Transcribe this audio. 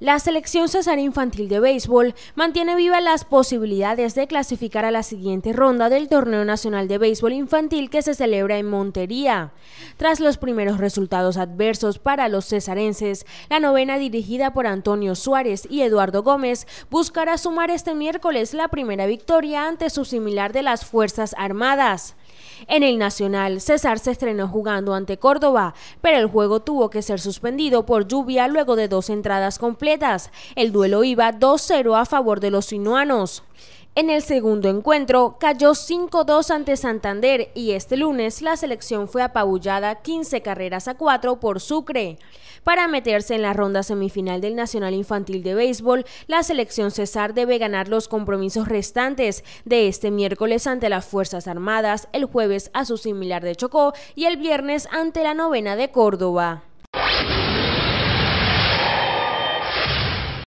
La selección César Infantil de Béisbol mantiene viva las posibilidades de clasificar a la siguiente ronda del Torneo Nacional de Béisbol Infantil que se celebra en Montería. Tras los primeros resultados adversos para los cesarenses, la novena dirigida por Antonio Suárez y Eduardo Gómez buscará sumar este miércoles la primera victoria ante su similar de las Fuerzas Armadas. En el Nacional, César se estrenó jugando ante Córdoba, pero el juego tuvo que ser suspendido por lluvia luego de dos entradas completas. El duelo iba 2-0 a favor de los sinuanos. En el segundo encuentro cayó 5-2 ante Santander y este lunes la selección fue apabullada 15 carreras a 4 por Sucre. Para meterse en la ronda semifinal del Nacional Infantil de Béisbol, la selección Cesar debe ganar los compromisos restantes de este miércoles ante las Fuerzas Armadas, el jueves a su similar de Chocó y el viernes ante la novena de Córdoba.